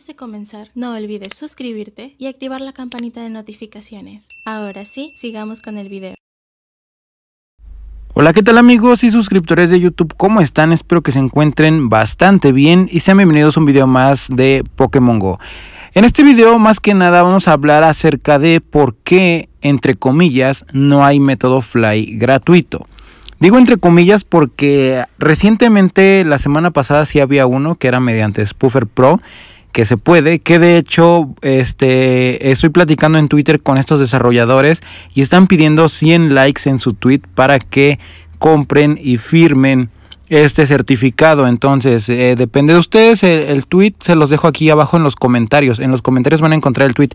antes de comenzar, no olvides suscribirte y activar la campanita de notificaciones. Ahora sí, sigamos con el video. Hola, ¿qué tal amigos y suscriptores de YouTube? ¿Cómo están? Espero que se encuentren bastante bien y sean bienvenidos a un video más de Pokémon GO. En este video más que nada vamos a hablar acerca de por qué, entre comillas, no hay método Fly gratuito. Digo entre comillas porque recientemente la semana pasada sí había uno que era mediante Spoofer Pro que se puede, que de hecho este, estoy platicando en Twitter con estos desarrolladores y están pidiendo 100 likes en su tweet para que compren y firmen este certificado. Entonces, eh, depende de ustedes. El, tweet se los dejo aquí abajo en los comentarios. En los comentarios van a encontrar el tweet.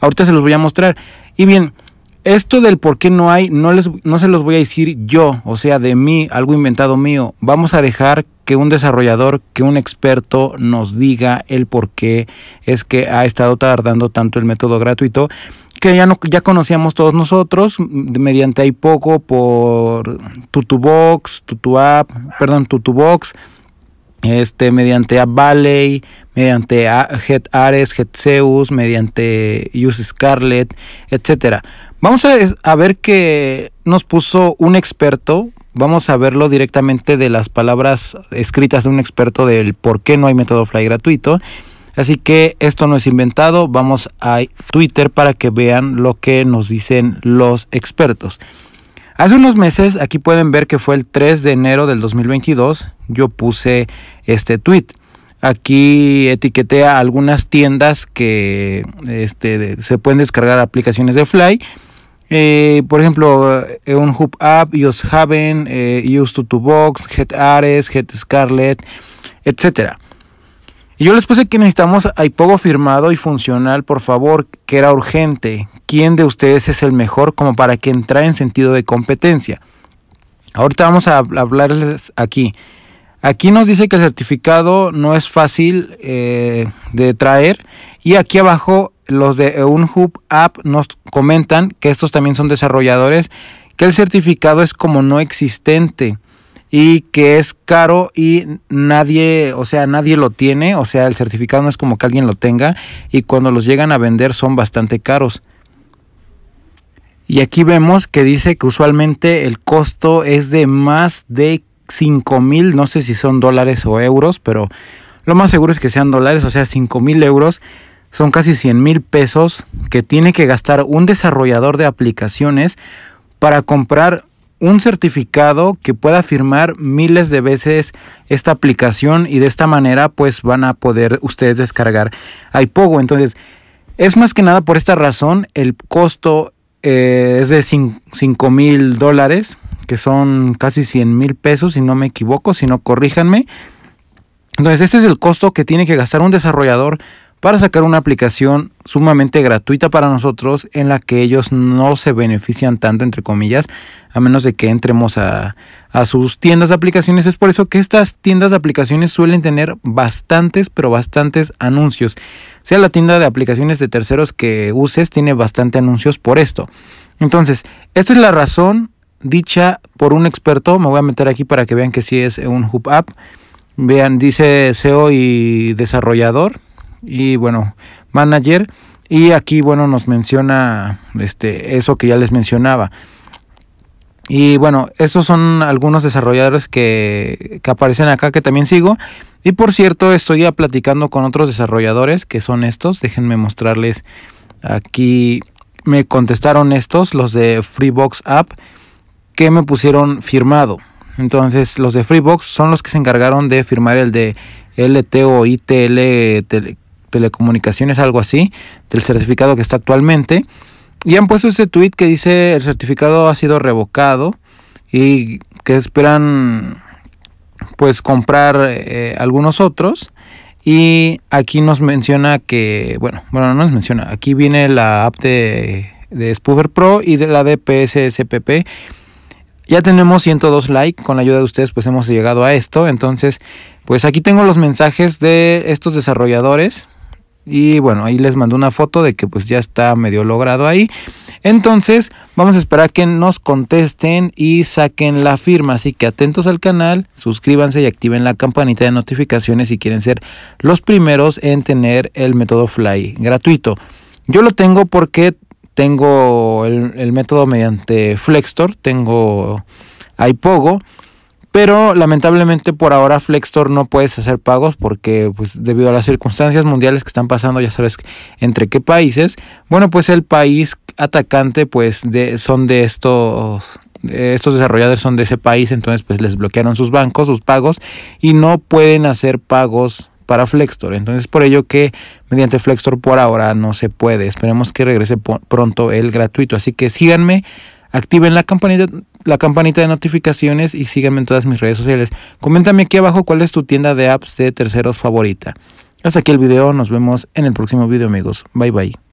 Ahorita se los voy a mostrar. Y bien, esto del por qué no hay, no, les, no se los voy a decir yo, o sea, de mí, algo inventado mío. Vamos a dejar que un desarrollador, que un experto nos diga el por qué es que ha estado tardando tanto el método gratuito que ya, no, ya conocíamos todos nosotros mediante poco, por Tutubox, Tutuapp, perdón, Tutubox, este, mediante App Valley, mediante Head Ares, Head Zeus, mediante Use Scarlet, etc. Vamos a, a ver que nos puso un experto, vamos a verlo directamente de las palabras escritas de un experto del por qué no hay método Fly gratuito. Así que esto no es inventado, vamos a Twitter para que vean lo que nos dicen los expertos. Hace unos meses, aquí pueden ver que fue el 3 de enero del 2022, yo puse este tweet. Aquí etiqueté a algunas tiendas que este, se pueden descargar aplicaciones de Fly eh, por ejemplo, eh, un Hub App, Use Haven, eh, Use to, to Box, Head Ares, Head Scarlet, etc. Y yo les puse que necesitamos iPogo firmado y funcional, por favor, que era urgente. ¿Quién de ustedes es el mejor como para que entra en sentido de competencia? Ahorita vamos a hablarles aquí. Aquí nos dice que el certificado no es fácil de traer y aquí abajo los de Unhub App nos comentan que estos también son desarrolladores, que el certificado es como no existente y que es caro y nadie, o sea, nadie lo tiene, o sea, el certificado no es como que alguien lo tenga y cuando los llegan a vender son bastante caros. Y aquí vemos que dice que usualmente el costo es de más de 5 mil, no sé si son dólares o euros, pero lo más seguro es que sean dólares, o sea, 5 mil euros son casi 100 mil pesos que tiene que gastar un desarrollador de aplicaciones para comprar un certificado que pueda firmar miles de veces esta aplicación y de esta manera pues van a poder ustedes descargar iPogo. Entonces es más que nada por esta razón el costo eh, es de 5 mil dólares que son casi 100 mil pesos si no me equivoco, si no corríjanme. Entonces este es el costo que tiene que gastar un desarrollador para sacar una aplicación sumamente gratuita para nosotros en la que ellos no se benefician tanto, entre comillas, a menos de que entremos a, sus tiendas de aplicaciones. Es por eso que estas tiendas de aplicaciones suelen tener bastantes, pero bastantes anuncios. Sea la tienda de aplicaciones de terceros que uses, tiene bastante anuncios por esto. Entonces, esta es la razón dicha por un experto. Me voy a meter aquí para que vean que sí es un hub app. Vean, dice SEO y desarrollador y bueno, manager. Y aquí, bueno, nos menciona este, eso que ya les mencionaba. Y bueno, estos son algunos desarrolladores que, aparecen acá que también sigo. Y por cierto, estoy ya platicando con otros desarrolladores que son estos. Déjenme mostrarles aquí. Me contestaron estos, los de Freebox App, que me pusieron firmado. Entonces, los de Freebox son los que se encargaron de firmar el de LTOITL telecomunicaciones, algo así, del certificado que está actualmente. Y han puesto este tweet que dice el certificado ha sido revocado y que esperan pues comprar eh, algunos otros. Y aquí nos menciona que, bueno, bueno, no nos menciona, aquí viene la app de, de Spoofer Pro y de la de PSSPP. Ya tenemos 102 likes, con la ayuda de ustedes pues hemos llegado a esto. Entonces, pues aquí tengo los mensajes de estos desarrolladores y bueno, ahí les mando una foto de que pues ya está medio logrado ahí. Entonces, vamos a esperar que nos contesten y saquen la firma. Así que atentos al canal, suscríbanse y activen la campanita de notificaciones si quieren ser los primeros en tener el método Fly gratuito. Yo lo tengo porque tengo el, método mediante Flextor, tengo iPogo pero lamentablemente por ahora Flexstore no puedes hacer pagos porque pues debido a las circunstancias mundiales que están pasando, ya sabes entre qué países, bueno pues el país atacante pues de, son de estos estos desarrolladores son de ese país, entonces pues les bloquearon sus bancos, sus pagos y no pueden hacer pagos para Flextor. Entonces por ello que mediante Flextor por ahora no se puede. Esperemos que regrese pronto el gratuito. Así que síganme Activen la campanita, la campanita de notificaciones y síganme en todas mis redes sociales. Coméntame aquí abajo cuál es tu tienda de apps de terceros favorita. Hasta aquí el video, nos vemos en el próximo video amigos. Bye bye.